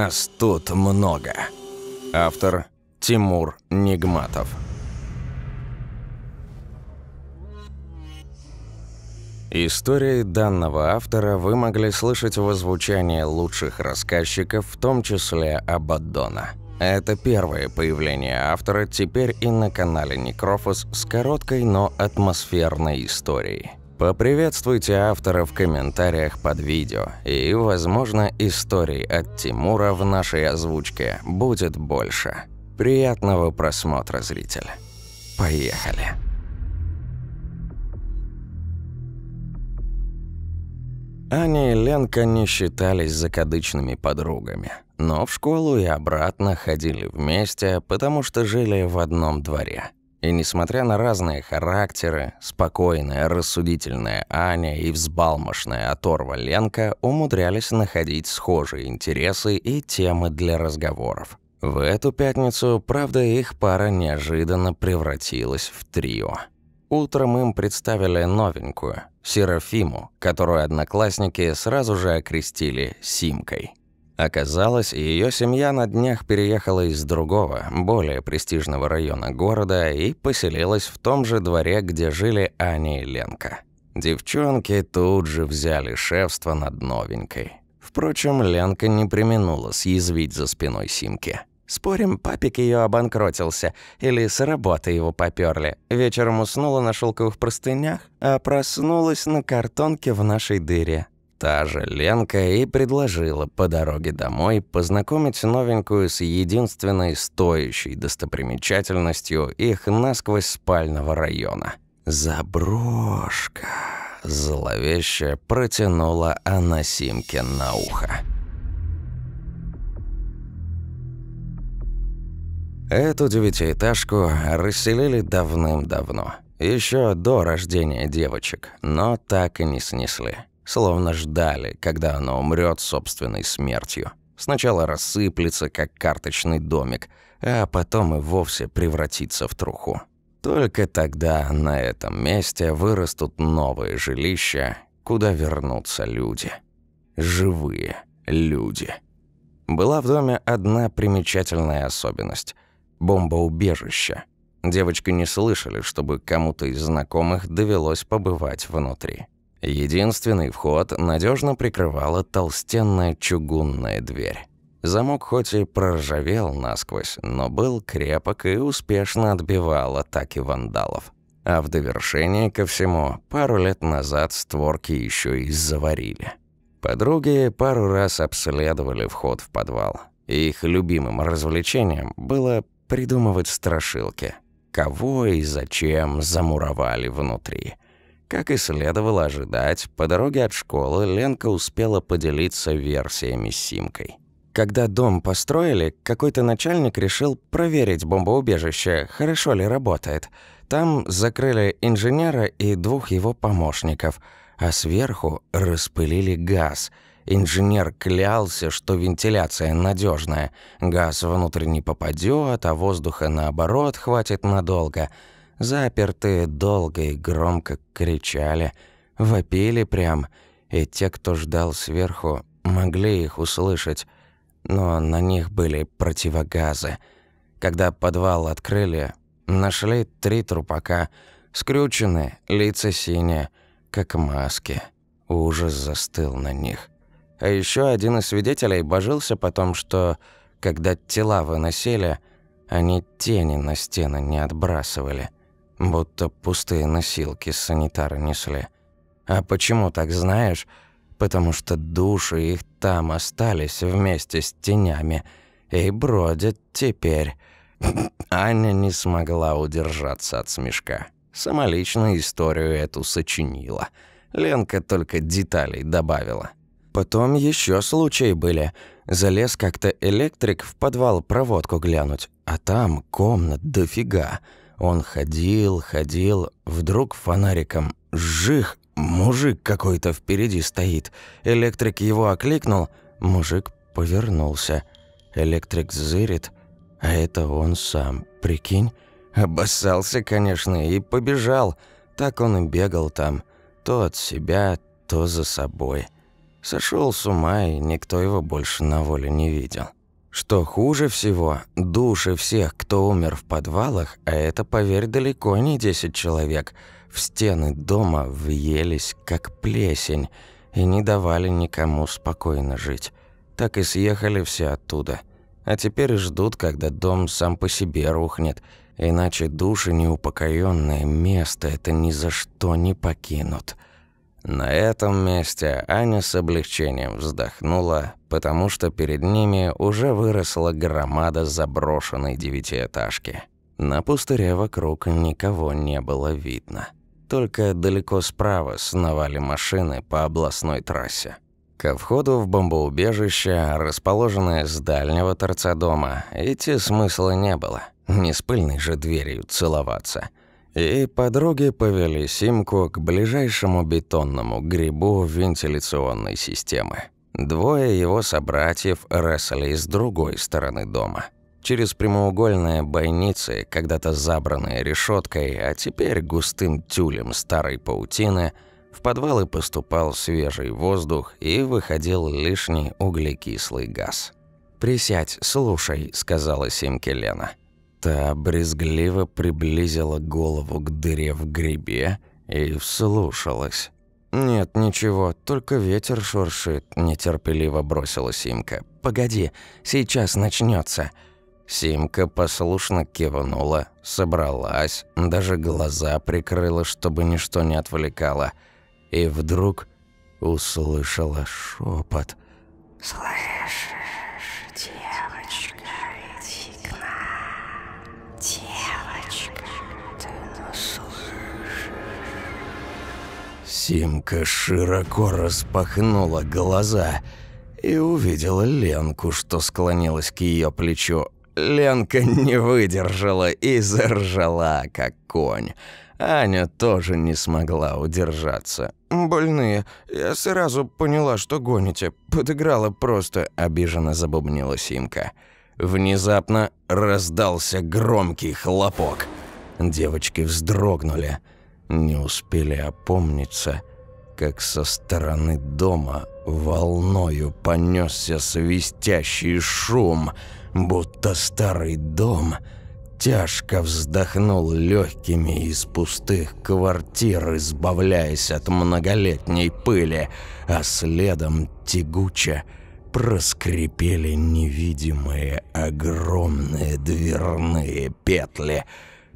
Нас тут много. Автор Тимур Нигматов. Истории данного автора вы могли слышать в озвучании лучших рассказчиков, в том числе Абаддона. Это первое появление автора теперь и на канале Некрофос с короткой, но атмосферной историей. Поприветствуйте автора в комментариях под видео, и, возможно, историй от Тимура в нашей озвучке будет больше. Приятного просмотра, зритель. Поехали. Аня и Ленка не считались закадычными подругами, но в школу и обратно ходили вместе, потому что жили в одном дворе – и несмотря на разные характеры, спокойная, рассудительная Аня и взбалмошная оторва Ленка умудрялись находить схожие интересы и темы для разговоров. В эту пятницу, правда, их пара неожиданно превратилась в трио. Утром им представили новенькую, Серафиму, которую одноклассники сразу же окрестили «Симкой». Оказалось, ее семья на днях переехала из другого, более престижного района города и поселилась в том же дворе, где жили Аня и Ленка. Девчонки тут же взяли шефство над новенькой. Впрочем, Ленка не применула съязвить за спиной Симки. Спорим, папик ее обанкротился, или с работы его поперли. Вечером уснула на шелковых простынях, а проснулась на картонке в нашей дыре та же Ленка и предложила по дороге домой познакомить новенькую с единственной стоящей достопримечательностью их насквозь спального района. «Заброшка!» – зловеще протянула она Симке на ухо. Эту девятиэтажку расселили давным-давно, еще до рождения девочек, но так и не снесли словно ждали, когда она умрет собственной смертью. Сначала рассыплется, как карточный домик, а потом и вовсе превратится в труху. Только тогда на этом месте вырастут новые жилища, куда вернутся люди. Живые люди. Была в доме одна примечательная особенность – бомбоубежище. Девочки не слышали, чтобы кому-то из знакомых довелось побывать внутри. Единственный вход надежно прикрывала толстенная чугунная дверь. Замок хоть и проржавел насквозь, но был крепок и успешно отбивал атаки вандалов. А в довершение ко всему, пару лет назад створки еще и заварили. Подруги пару раз обследовали вход в подвал. Их любимым развлечением было придумывать страшилки. Кого и зачем замуровали внутри – как и следовало ожидать, по дороге от школы Ленка успела поделиться версиями с Симкой. Когда дом построили, какой-то начальник решил проверить бомбоубежище, хорошо ли работает. Там закрыли инженера и двух его помощников, а сверху распылили газ. Инженер клялся, что вентиляция надежная, газ внутрь не попадет, а воздуха наоборот хватит надолго – Запертые долго и громко кричали, вопили прям, и те, кто ждал сверху, могли их услышать, но на них были противогазы. Когда подвал открыли, нашли три трупака, скрючены, лица синие, как маски. Ужас застыл на них. А еще один из свидетелей божился потом, что, когда тела выносили, они тени на стены не отбрасывали – будто пустые носилки санитары несли. А почему так знаешь? Потому что души их там остались вместе с тенями и бродят теперь. Аня не смогла удержаться от смешка. Самолично историю эту сочинила. Ленка только деталей добавила. Потом еще случаи были. Залез как-то электрик в подвал проводку глянуть, а там комнат дофига. Он ходил, ходил, вдруг фонариком «Жих!» Мужик какой-то впереди стоит. Электрик его окликнул, мужик повернулся. Электрик зырит, а это он сам, прикинь? Обоссался, конечно, и побежал. Так он и бегал там, то от себя, то за собой. Сошел с ума, и никто его больше на воле не видел. Что хуже всего, души всех, кто умер в подвалах, а это, поверь, далеко не 10 человек, в стены дома въелись, как плесень, и не давали никому спокойно жить. Так и съехали все оттуда. А теперь ждут, когда дом сам по себе рухнет, иначе души неупокоенное место это ни за что не покинут». На этом месте Аня с облегчением вздохнула, потому что перед ними уже выросла громада заброшенной девятиэтажки. На пустыре вокруг никого не было видно. Только далеко справа сновали машины по областной трассе. Ко входу в бомбоубежище, расположенное с дальнего торца дома, идти смысла не было. Не с пыльной же дверью целоваться – и подруги повели Симку к ближайшему бетонному грибу вентиляционной системы. Двое его собратьев росли с другой стороны дома. Через прямоугольные бойницы, когда-то забранные решеткой, а теперь густым тюлем старой паутины, в подвалы поступал свежий воздух и выходил лишний углекислый газ. «Присядь, слушай», — сказала Симке Лена. Та брезгливо приблизила голову к дыре в грибе и вслушалась. «Нет, ничего, только ветер шуршит», – нетерпеливо бросила Симка. «Погоди, сейчас начнется. Симка послушно кивнула, собралась, даже глаза прикрыла, чтобы ничто не отвлекало. И вдруг услышала шепот. «Слышишь?» Симка широко распахнула глаза и увидела Ленку, что склонилась к ее плечу. Ленка не выдержала и заржала, как конь. Аня тоже не смогла удержаться. «Больные, я сразу поняла, что гоните. Подыграла просто», — обиженно забубнила Симка. Внезапно раздался громкий хлопок. Девочки вздрогнули не успели опомниться, как со стороны дома волною понесся свистящий шум, будто старый дом тяжко вздохнул легкими из пустых квартир, избавляясь от многолетней пыли, а следом тягуче проскрипели невидимые огромные дверные петли.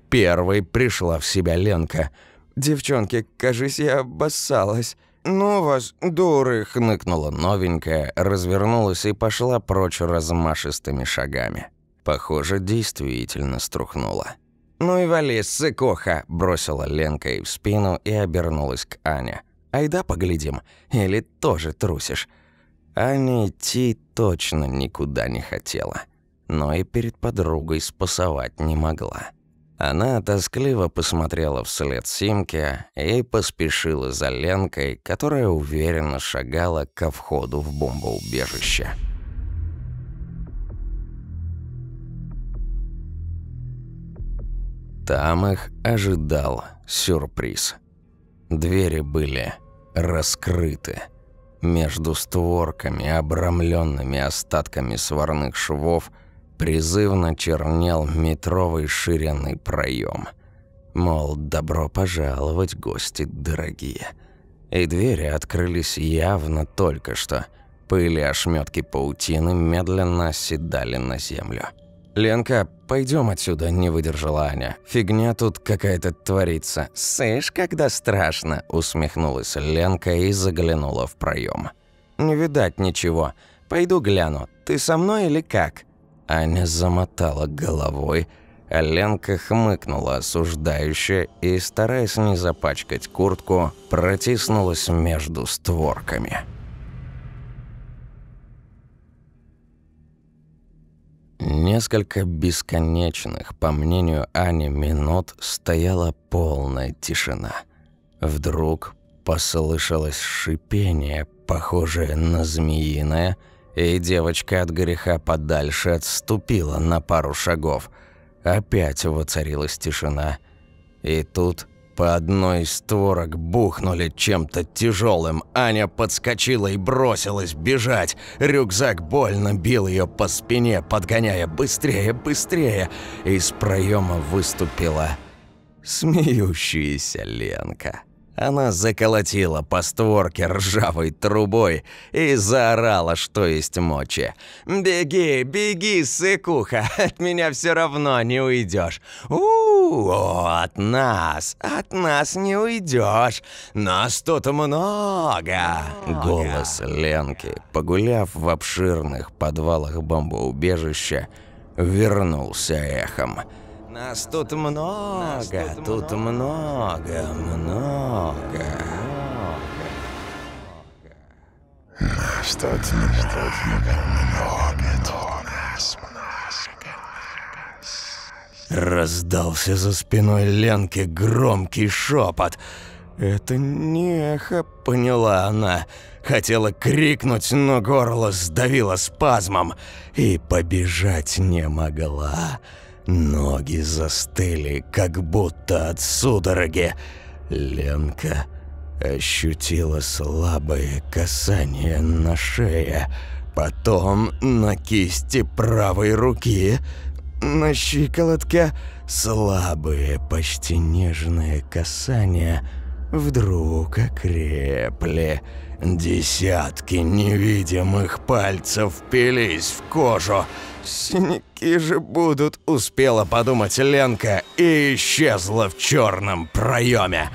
Первой пришла в себя Ленка — «Девчонки, кажись, я обоссалась». «Ну вас, дуры!» — хныкнула новенькая, развернулась и пошла прочь размашистыми шагами. Похоже, действительно струхнула. «Ну и вали, сыкоха!» – бросила Ленка ей в спину и обернулась к Ане. «Айда поглядим, или тоже трусишь?» Аня идти точно никуда не хотела, но и перед подругой спасовать не могла. Она тоскливо посмотрела вслед Симке и поспешила за Ленкой, которая уверенно шагала ко входу в бомбоубежище. Там их ожидал сюрприз. Двери были раскрыты. Между створками, обрамленными остатками сварных швов – призывно чернел метровый ширенный проем. Мол, добро пожаловать, гости дорогие. И двери открылись явно только что. Пыли ошметки паутины медленно оседали на землю. «Ленка, пойдем отсюда», – не выдержала Аня. «Фигня тут какая-то творится». «Сышь, когда страшно», – усмехнулась Ленка и заглянула в проем. «Не видать ничего. Пойду гляну. Ты со мной или как?» Аня замотала головой, а Ленка хмыкнула осуждающе и, стараясь не запачкать куртку, протиснулась между створками. Несколько бесконечных, по мнению Ани, минут стояла полная тишина. Вдруг послышалось шипение, похожее на змеиное – и девочка от греха подальше отступила на пару шагов. Опять воцарилась тишина. И тут по одной из створок бухнули чем-то тяжелым. Аня подскочила и бросилась бежать. Рюкзак больно бил ее по спине, подгоняя быстрее, быстрее. Из проема выступила смеющаяся Ленка. Она заколотила по створке ржавой трубой и заорала, что есть мочи. «Беги, беги, сыкуха, от меня все равно не уйдешь. У, -у, от нас, от нас не уйдешь. Нас тут много!» Голос Ленки, погуляв в обширных подвалах бомбоубежища, вернулся эхом. Нас тут много, Нас тут, тут много, много. Нас тут, много, много. много. Раздался за спиной Ленки громкий шепот. «Это не эхо», — поняла она. Хотела крикнуть, но горло сдавило спазмом и «Побежать не могла». Ноги застыли, как будто от судороги. Ленка ощутила слабые касания на шее, потом на кисти правой руки, на щиколотке слабые, почти нежные касания вдруг окрепли. Десятки невидимых пальцев впились в кожу. «Синяки же будут», — успела подумать Ленка и исчезла в черном проеме.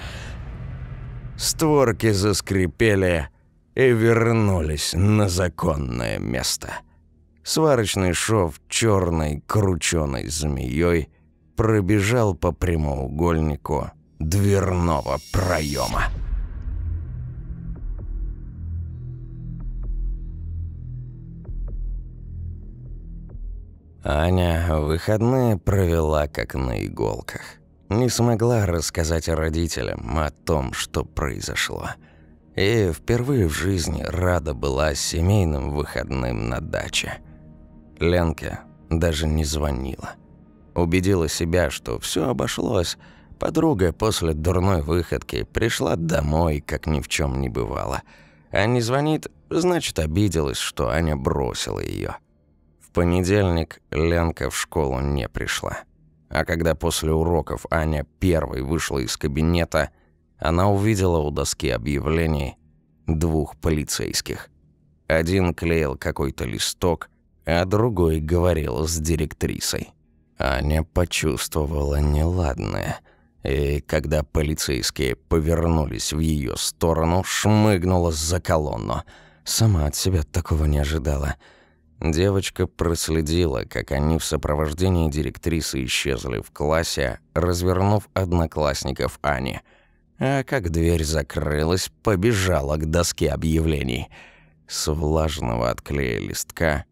Створки заскрипели и вернулись на законное место. Сварочный шов черной крученой змеей пробежал по прямоугольнику дверного проема. Аня выходные провела как на иголках. Не смогла рассказать родителям о том, что произошло. И впервые в жизни рада была семейным выходным на даче. Ленка даже не звонила. Убедила себя, что все обошлось. Подруга после дурной выходки пришла домой, как ни в чем не бывало. А не звонит, значит, обиделась, что Аня бросила ее понедельник Ленка в школу не пришла. А когда после уроков Аня первой вышла из кабинета, она увидела у доски объявлений двух полицейских. Один клеил какой-то листок, а другой говорил с директрисой. Аня почувствовала неладное, и когда полицейские повернулись в ее сторону, шмыгнула за колонну. Сама от себя такого не ожидала – Девочка проследила, как они в сопровождении директрисы исчезли в классе, развернув одноклассников Ани. А как дверь закрылась, побежала к доске объявлений. С влажного от клея листка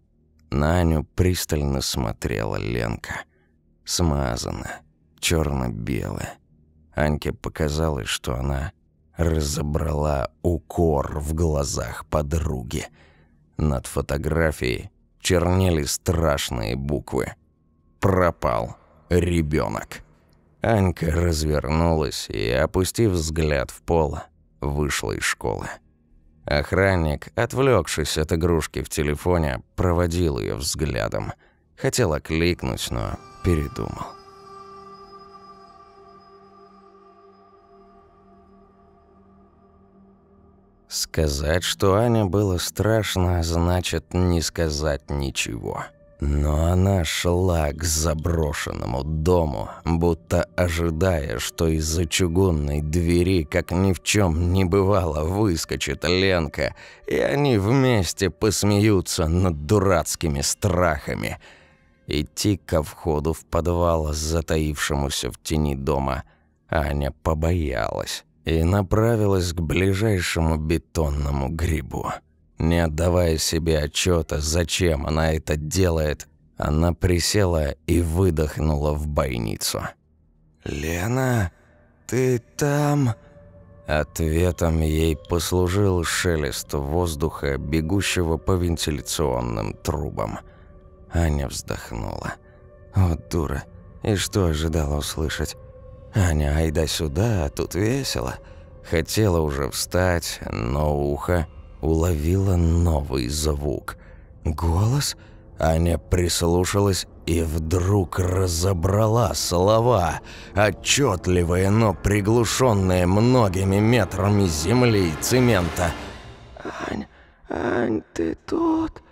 на Аню пристально смотрела Ленка. Смазанная, черно белая Аньке показалось, что она разобрала укор в глазах подруги. Над фотографией чернели страшные буквы. «Пропал ребенок». Анька развернулась и, опустив взгляд в пол, вышла из школы. Охранник, отвлекшись от игрушки в телефоне, проводил ее взглядом. Хотел окликнуть, но передумал. Сказать, что Ане было страшно, значит не сказать ничего. Но она шла к заброшенному дому, будто ожидая, что из-за чугунной двери, как ни в чем не бывало, выскочит Ленка, и они вместе посмеются над дурацкими страхами. Идти ко входу в подвал, затаившемуся в тени дома, Аня побоялась и направилась к ближайшему бетонному грибу. Не отдавая себе отчета, зачем она это делает, она присела и выдохнула в бойницу. «Лена, ты там?» Ответом ей послужил шелест воздуха, бегущего по вентиляционным трубам. Аня вздохнула. «Вот дура, и что ожидала услышать?» «Аня, айдай сюда, тут весело». Хотела уже встать, но ухо уловило новый звук. Голос? Аня прислушалась и вдруг разобрала слова, отчетливые, но приглушенные многими метрами земли и цемента. «Ань, Ань, ты тут?»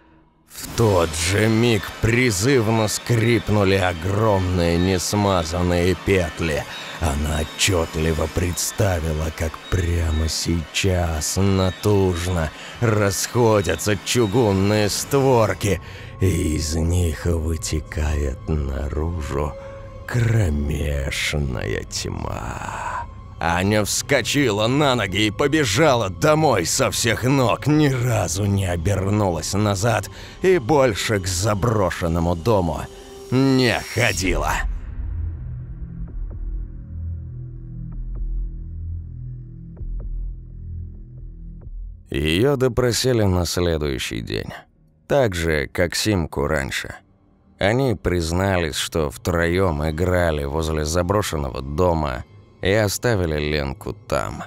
В тот же миг призывно скрипнули огромные несмазанные петли. Она отчетливо представила, как прямо сейчас натужно расходятся чугунные створки, и из них вытекает наружу кромешная тьма. Аня вскочила на ноги и побежала домой со всех ног, ни разу не обернулась назад и больше к заброшенному дому не ходила. Ее допросили на следующий день, так же, как Симку раньше. Они признались, что втроем играли возле заброшенного дома – и оставили Ленку там.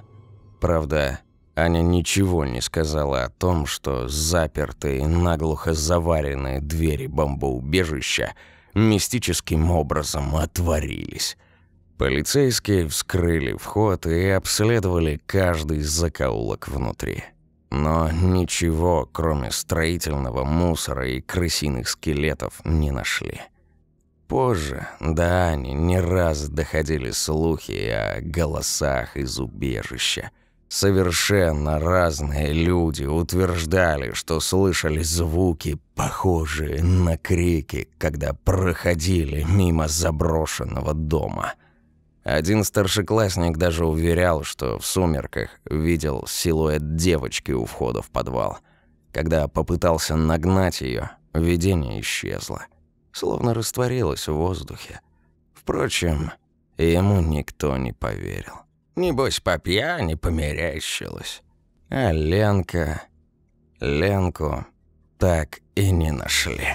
Правда, Аня ничего не сказала о том, что запертые, наглухо заваренные двери бомбоубежища мистическим образом отворились. Полицейские вскрыли вход и обследовали каждый закоулок внутри. Но ничего, кроме строительного мусора и крысиных скелетов, не нашли. Позже до они не раз доходили слухи о голосах из убежища. Совершенно разные люди утверждали, что слышали звуки, похожие на крики, когда проходили мимо заброшенного дома. Один старшеклассник даже уверял, что в сумерках видел силуэт девочки у входа в подвал. Когда попытался нагнать ее, видение исчезло – словно растворилась в воздухе. Впрочем, ему никто не поверил. Небось, по пьяни померещилось. А Ленка... Ленку так и не нашли.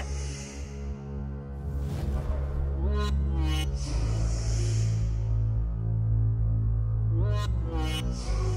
Thank you.